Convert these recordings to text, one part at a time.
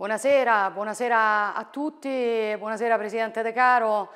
Buonasera, buonasera a tutti, buonasera Presidente De Caro.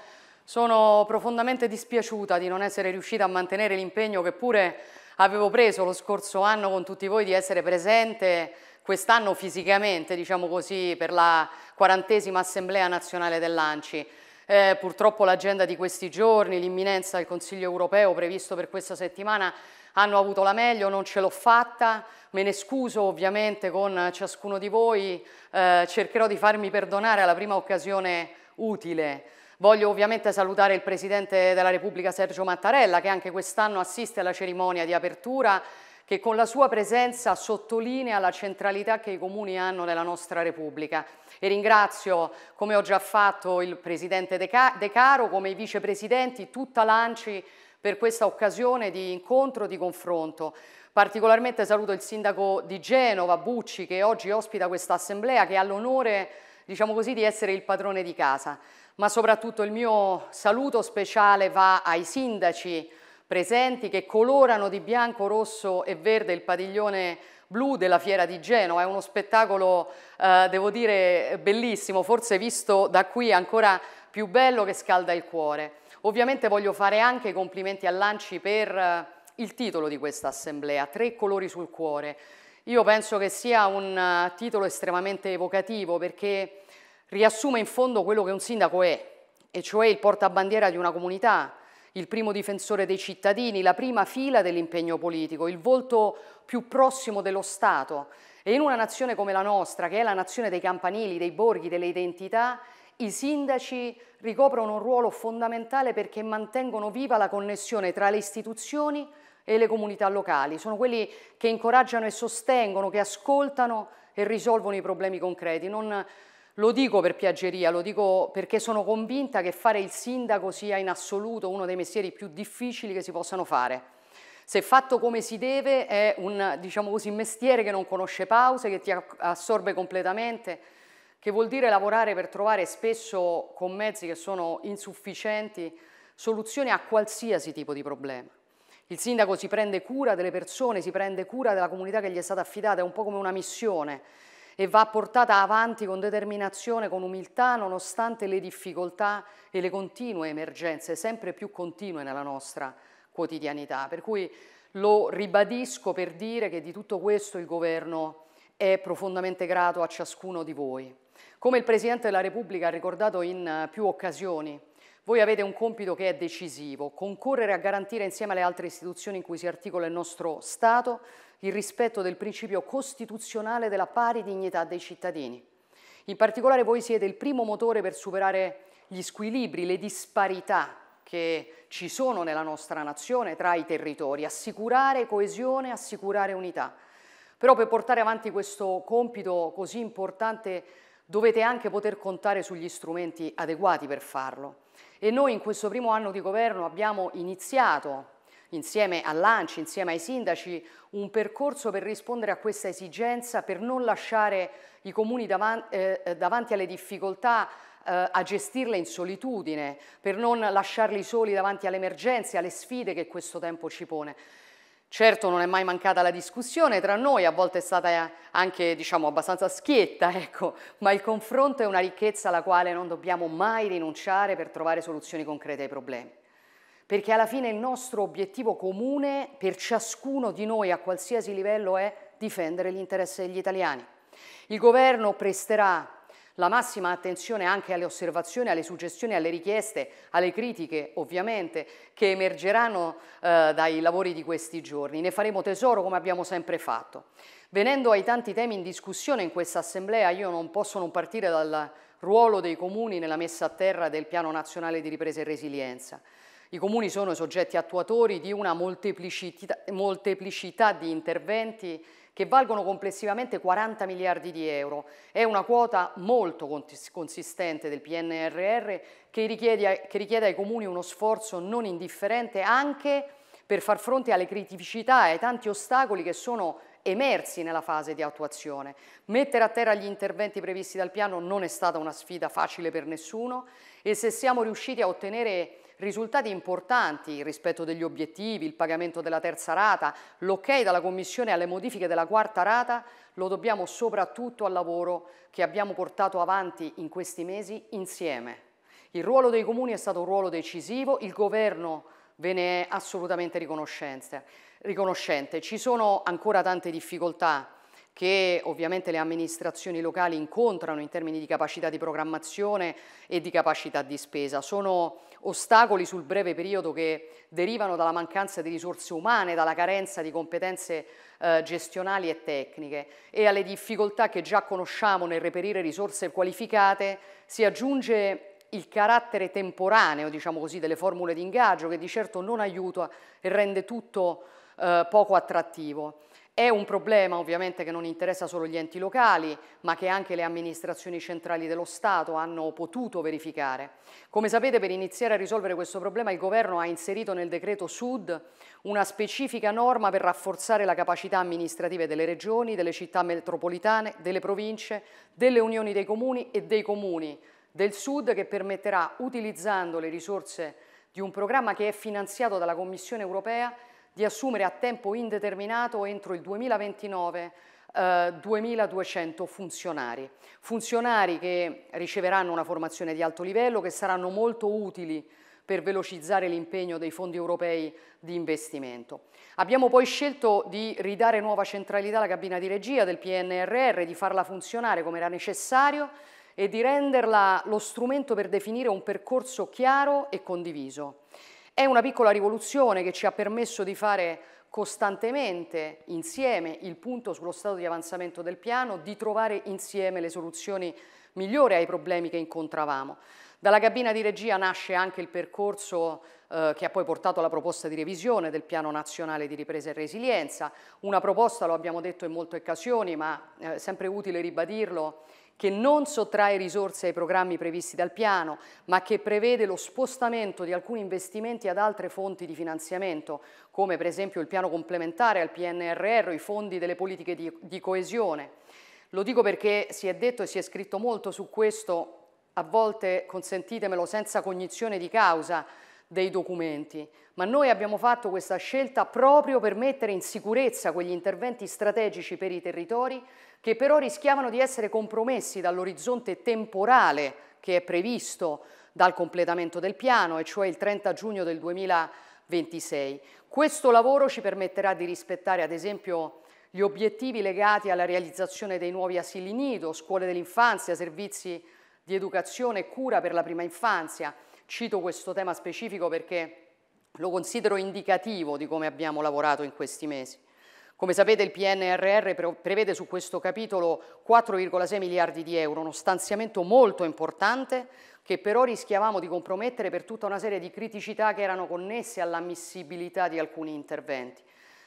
Sono profondamente dispiaciuta di non essere riuscita a mantenere l'impegno che pure avevo preso lo scorso anno con tutti voi di essere presente quest'anno fisicamente, diciamo così, per la quarantesima Assemblea Nazionale dell'ANCI. Eh, purtroppo l'agenda di questi giorni, l'imminenza del Consiglio europeo previsto per questa settimana hanno avuto la meglio, non ce l'ho fatta, me ne scuso ovviamente con ciascuno di voi, eh, cercherò di farmi perdonare alla prima occasione utile. Voglio ovviamente salutare il Presidente della Repubblica Sergio Mattarella che anche quest'anno assiste alla cerimonia di apertura che con la sua presenza sottolinea la centralità che i comuni hanno nella nostra Repubblica. E ringrazio, come ho già fatto, il Presidente De Caro, come i vicepresidenti, tutta l'ANCI per questa occasione di incontro, di confronto. Particolarmente saluto il sindaco di Genova, Bucci, che oggi ospita questa assemblea, che ha l'onore, diciamo così, di essere il padrone di casa. Ma soprattutto il mio saluto speciale va ai sindaci presenti che colorano di bianco, rosso e verde il padiglione blu della Fiera di Genova. È uno spettacolo, eh, devo dire, bellissimo, forse visto da qui ancora più bello che scalda il cuore. Ovviamente voglio fare anche i complimenti a Lanci per eh, il titolo di questa assemblea, Tre colori sul cuore. Io penso che sia un eh, titolo estremamente evocativo perché riassume in fondo quello che un sindaco è, e cioè il portabandiera di una comunità, il primo difensore dei cittadini, la prima fila dell'impegno politico, il volto più prossimo dello Stato. E in una nazione come la nostra, che è la nazione dei campanili, dei borghi, delle identità, i sindaci ricoprono un ruolo fondamentale perché mantengono viva la connessione tra le istituzioni e le comunità locali, sono quelli che incoraggiano e sostengono, che ascoltano e risolvono i problemi concreti. Non lo dico per piaggeria, lo dico perché sono convinta che fare il sindaco sia in assoluto uno dei mestieri più difficili che si possano fare. Se fatto come si deve è un diciamo così, mestiere che non conosce pause, che ti assorbe completamente, che vuol dire lavorare per trovare spesso con mezzi che sono insufficienti soluzioni a qualsiasi tipo di problema. Il sindaco si prende cura delle persone, si prende cura della comunità che gli è stata affidata, è un po' come una missione e va portata avanti con determinazione, con umiltà, nonostante le difficoltà e le continue emergenze, sempre più continue nella nostra quotidianità. Per cui lo ribadisco per dire che di tutto questo il governo è profondamente grato a ciascuno di voi. Come il Presidente della Repubblica ha ricordato in eh, più occasioni, voi avete un compito che è decisivo, concorrere a garantire insieme alle altre istituzioni in cui si articola il nostro Stato il rispetto del principio costituzionale della pari dignità dei cittadini. In particolare voi siete il primo motore per superare gli squilibri, le disparità che ci sono nella nostra nazione tra i territori, assicurare coesione, assicurare unità. Però per portare avanti questo compito così importante dovete anche poter contare sugli strumenti adeguati per farlo. E noi in questo primo anno di governo abbiamo iniziato, insieme a Lanci, insieme ai sindaci, un percorso per rispondere a questa esigenza, per non lasciare i comuni davanti, eh, eh, davanti alle difficoltà eh, a gestirle in solitudine, per non lasciarli soli davanti alle emergenze, alle sfide che questo tempo ci pone. Certo non è mai mancata la discussione tra noi, a volte è stata anche diciamo, abbastanza schietta, ecco, ma il confronto è una ricchezza alla quale non dobbiamo mai rinunciare per trovare soluzioni concrete ai problemi. Perché alla fine il nostro obiettivo comune per ciascuno di noi a qualsiasi livello è difendere gli interessi degli italiani. Il governo presterà la massima attenzione anche alle osservazioni, alle suggestioni, alle richieste, alle critiche ovviamente che emergeranno eh, dai lavori di questi giorni. Ne faremo tesoro come abbiamo sempre fatto. Venendo ai tanti temi in discussione in questa assemblea, io non posso non partire dal ruolo dei comuni nella messa a terra del Piano Nazionale di Ripresa e Resilienza. I comuni sono i soggetti attuatori di una molteplicità, molteplicità di interventi che valgono complessivamente 40 miliardi di euro. È una quota molto consistente del PNRR che richiede, che richiede ai comuni uno sforzo non indifferente anche per far fronte alle criticità e ai tanti ostacoli che sono emersi nella fase di attuazione. Mettere a terra gli interventi previsti dal piano non è stata una sfida facile per nessuno e se siamo riusciti a ottenere risultati importanti, rispetto degli obiettivi, il pagamento della terza rata, l'ok dalla Commissione alle modifiche della quarta rata, lo dobbiamo soprattutto al lavoro che abbiamo portato avanti in questi mesi insieme. Il ruolo dei comuni è stato un ruolo decisivo, il governo ve ne è assolutamente riconoscente. Ci sono ancora tante difficoltà, che ovviamente le amministrazioni locali incontrano in termini di capacità di programmazione e di capacità di spesa. Sono ostacoli sul breve periodo che derivano dalla mancanza di risorse umane, dalla carenza di competenze eh, gestionali e tecniche e alle difficoltà che già conosciamo nel reperire risorse qualificate si aggiunge il carattere temporaneo, diciamo così, delle formule di ingaggio che di certo non aiuta e rende tutto eh, poco attrattivo. È un problema ovviamente che non interessa solo gli enti locali, ma che anche le amministrazioni centrali dello Stato hanno potuto verificare. Come sapete, per iniziare a risolvere questo problema, il Governo ha inserito nel decreto Sud una specifica norma per rafforzare la capacità amministrativa delle regioni, delle città metropolitane, delle province, delle unioni dei comuni e dei comuni del Sud che permetterà, utilizzando le risorse di un programma che è finanziato dalla Commissione europea, di assumere a tempo indeterminato entro il 2029 2200 eh, funzionari, funzionari che riceveranno una formazione di alto livello che saranno molto utili per velocizzare l'impegno dei fondi europei di investimento. Abbiamo poi scelto di ridare nuova centralità alla cabina di regia del PNRR, di farla funzionare come era necessario e di renderla lo strumento per definire un percorso chiaro e condiviso. È una piccola rivoluzione che ci ha permesso di fare costantemente insieme il punto sullo stato di avanzamento del piano, di trovare insieme le soluzioni migliori ai problemi che incontravamo. Dalla cabina di regia nasce anche il percorso eh, che ha poi portato alla proposta di revisione del Piano Nazionale di Ripresa e Resilienza, una proposta, lo abbiamo detto in molte occasioni, ma eh, sempre utile ribadirlo, che non sottrae risorse ai programmi previsti dal piano, ma che prevede lo spostamento di alcuni investimenti ad altre fonti di finanziamento, come per esempio il piano complementare al PNRR, i fondi delle politiche di, di coesione. Lo dico perché si è detto e si è scritto molto su questo, a volte, consentitemelo, senza cognizione di causa, dei documenti, ma noi abbiamo fatto questa scelta proprio per mettere in sicurezza quegli interventi strategici per i territori che però rischiavano di essere compromessi dall'orizzonte temporale che è previsto dal completamento del piano, e cioè il 30 giugno del 2026. Questo lavoro ci permetterà di rispettare, ad esempio, gli obiettivi legati alla realizzazione dei nuovi asili nido, scuole dell'infanzia, servizi di educazione e cura per la prima infanzia. Cito questo tema specifico perché lo considero indicativo di come abbiamo lavorato in questi mesi. Come sapete il PNRR prevede su questo capitolo 4,6 miliardi di euro, uno stanziamento molto importante che però rischiavamo di compromettere per tutta una serie di criticità che erano connesse all'ammissibilità di alcuni interventi.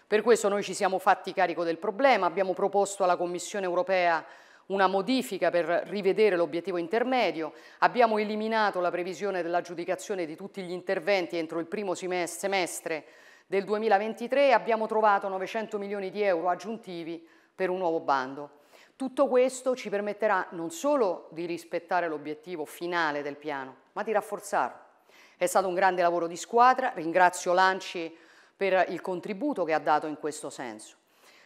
Per questo noi ci siamo fatti carico del problema, abbiamo proposto alla Commissione europea una modifica per rivedere l'obiettivo intermedio, abbiamo eliminato la previsione dell'aggiudicazione di tutti gli interventi entro il primo semestre del 2023 abbiamo trovato 900 milioni di euro aggiuntivi per un nuovo bando. Tutto questo ci permetterà non solo di rispettare l'obiettivo finale del piano, ma di rafforzarlo. È stato un grande lavoro di squadra, ringrazio Lanci per il contributo che ha dato in questo senso.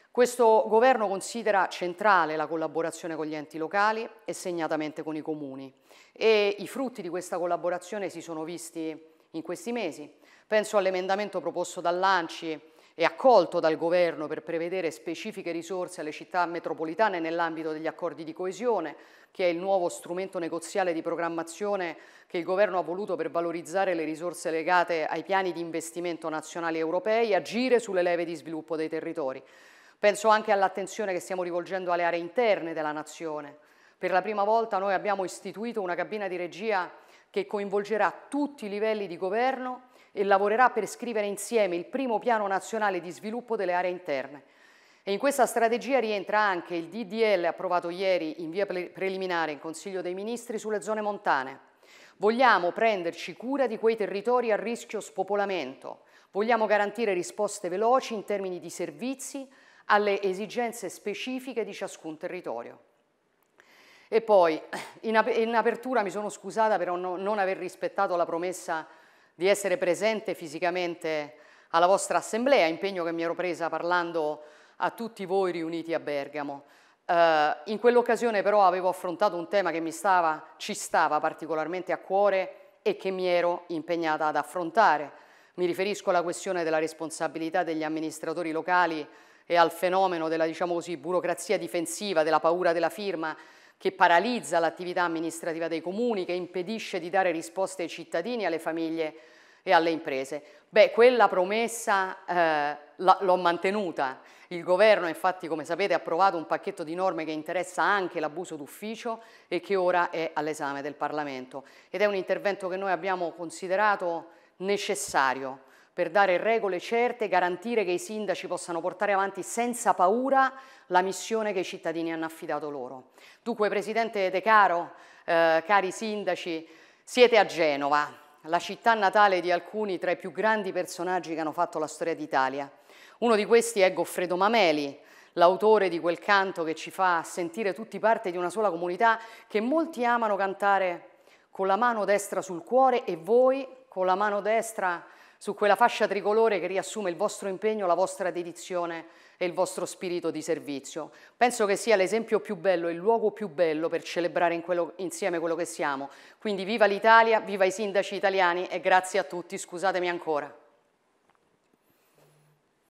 Questo governo considera centrale la collaborazione con gli enti locali e segnatamente con i comuni e i frutti di questa collaborazione si sono visti in questi mesi. Penso all'emendamento proposto dall'ANCI e accolto dal Governo per prevedere specifiche risorse alle città metropolitane nell'ambito degli accordi di coesione, che è il nuovo strumento negoziale di programmazione che il Governo ha voluto per valorizzare le risorse legate ai piani di investimento nazionali europei e agire sulle leve di sviluppo dei territori. Penso anche all'attenzione che stiamo rivolgendo alle aree interne della Nazione. Per la prima volta noi abbiamo istituito una cabina di regia che coinvolgerà tutti i livelli di governo e lavorerà per scrivere insieme il primo piano nazionale di sviluppo delle aree interne. E in questa strategia rientra anche il DDL approvato ieri in via preliminare in Consiglio dei Ministri sulle zone montane. Vogliamo prenderci cura di quei territori a rischio spopolamento, vogliamo garantire risposte veloci in termini di servizi alle esigenze specifiche di ciascun territorio. E poi, in, apertura mi sono scusata per non aver rispettato la promessa di essere presente fisicamente alla vostra assemblea, impegno che mi ero presa parlando a tutti voi riuniti a Bergamo. Eh, in quell'occasione però avevo affrontato un tema che mi stava, ci stava particolarmente a cuore e che mi ero impegnata ad affrontare. Mi riferisco alla questione della responsabilità degli amministratori locali e al fenomeno della diciamo così, burocrazia difensiva, della paura della firma che paralizza l'attività amministrativa dei comuni, che impedisce di dare risposte ai cittadini, alle famiglie e alle imprese. Beh, quella promessa eh, l'ho mantenuta. Il governo infatti, come sapete, ha approvato un pacchetto di norme che interessa anche l'abuso d'ufficio e che ora è all'esame del Parlamento. Ed è un intervento che noi abbiamo considerato necessario per dare regole certe e garantire che i sindaci possano portare avanti senza paura la missione che i cittadini hanno affidato loro. Dunque, Presidente De Caro, eh, cari sindaci, siete a Genova, la città natale di alcuni tra i più grandi personaggi che hanno fatto la storia d'Italia. Uno di questi è Goffredo Mameli, l'autore di quel canto che ci fa sentire tutti parte di una sola comunità che molti amano cantare con la mano destra sul cuore e voi con la mano destra su quella fascia tricolore che riassume il vostro impegno, la vostra dedizione e il vostro spirito di servizio. Penso che sia l'esempio più bello, il luogo più bello per celebrare in quello, insieme quello che siamo. Quindi viva l'Italia, viva i sindaci italiani e grazie a tutti, scusatemi ancora.